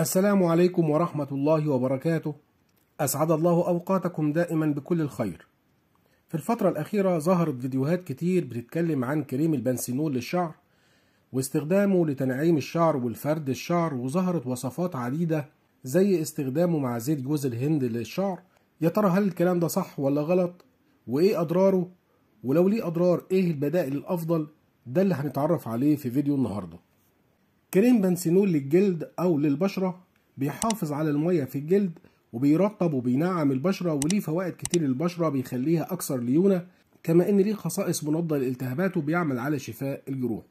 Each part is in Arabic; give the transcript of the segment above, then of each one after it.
السلام عليكم ورحمة الله وبركاته أسعد الله أوقاتكم دائما بكل الخير في الفترة الأخيرة ظهرت فيديوهات كتير بتتكلم عن كريم البنسينول للشعر واستخدامه لتنعيم الشعر والفرد الشعر وظهرت وصفات عديدة زي استخدامه مع زيت جوز الهند للشعر يا ترى هل الكلام ده صح ولا غلط وإيه أضراره ولو ليه أضرار إيه البدائل الأفضل ده اللي هنتعرف عليه في فيديو النهارده كريم بنسينول للجلد أو للبشرة بيحافظ على المية في الجلد وبيرطب وبينعم البشرة وليه فوائد كتير للبشرة بيخليها أكثر ليونة كما إن ليه خصائص منضة للالتهابات وبيعمل على شفاء الجروح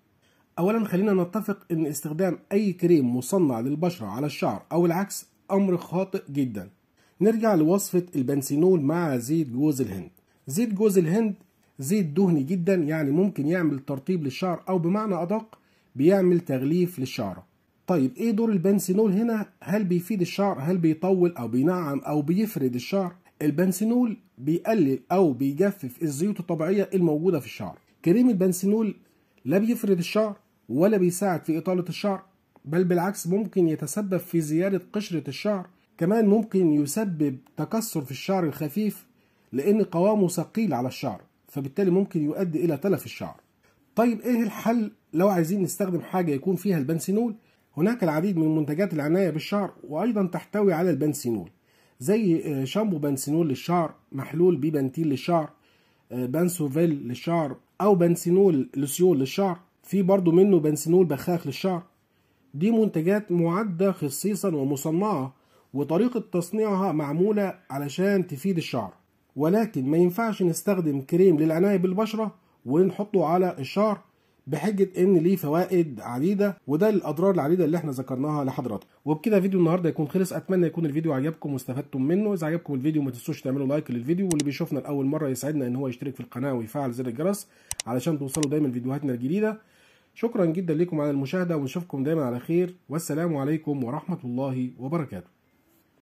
أولا خلينا نتفق إن استخدام أي كريم مصنع للبشرة على الشعر أو العكس أمر خاطئ جدا نرجع لوصفة البنسينول مع زيت جوز الهند زيت جوز الهند زيت دهني جدا يعني ممكن يعمل ترطيب للشعر أو بمعنى أدق بيعمل تغليف للشعرة طيب ايه دور البنسينول هنا هل بيفيد الشعر هل بيطول او بينعم او بيفرد الشعر البنسينول بيقلل او بيجفف الزيوت الطبيعيه الموجوده في الشعر كريم البنسينول لا بيفرد الشعر ولا بيساعد في اطاله الشعر بل بالعكس ممكن يتسبب في زياده قشره الشعر كمان ممكن يسبب تكسر في الشعر الخفيف لان قوامه ثقيل على الشعر فبالتالي ممكن يؤدي الى تلف الشعر طيب ايه الحل لو عايزين نستخدم حاجة يكون فيها البنسينول هناك العديد من منتجات العناية بالشعر وأيضا تحتوي على البنسينول زي آه، شامبو بنسينول للشعر محلول بيبنتيل للشعر آه، بنسوفيل للشعر أو بنسينول لوسيول للشعر في برضو منه بنسينول بخاخ للشعر دي منتجات معدة خصيصا ومصنعة وطريقة تصنيعها معمولة علشان تفيد الشعر ولكن ما ينفعش نستخدم كريم للعناية بالبشرة ونحطه على الشعر بحجه ان ليه فوائد عديده وده الاضرار العديده اللي احنا ذكرناها لحضراتكم وبكده فيديو النهارده يكون خلص اتمنى يكون الفيديو عجبكم واستفدتم منه اذا عجبكم الفيديو ما تنسوش تعملوا لايك للفيديو واللي بيشوفنا لاول مره يسعدنا ان هو يشترك في القناه ويفعل زر الجرس علشان توصلوا دايما فيديوهاتنا الجديده شكرا جدا لكم على المشاهده ونشوفكم دايما على خير والسلام عليكم ورحمه الله وبركاته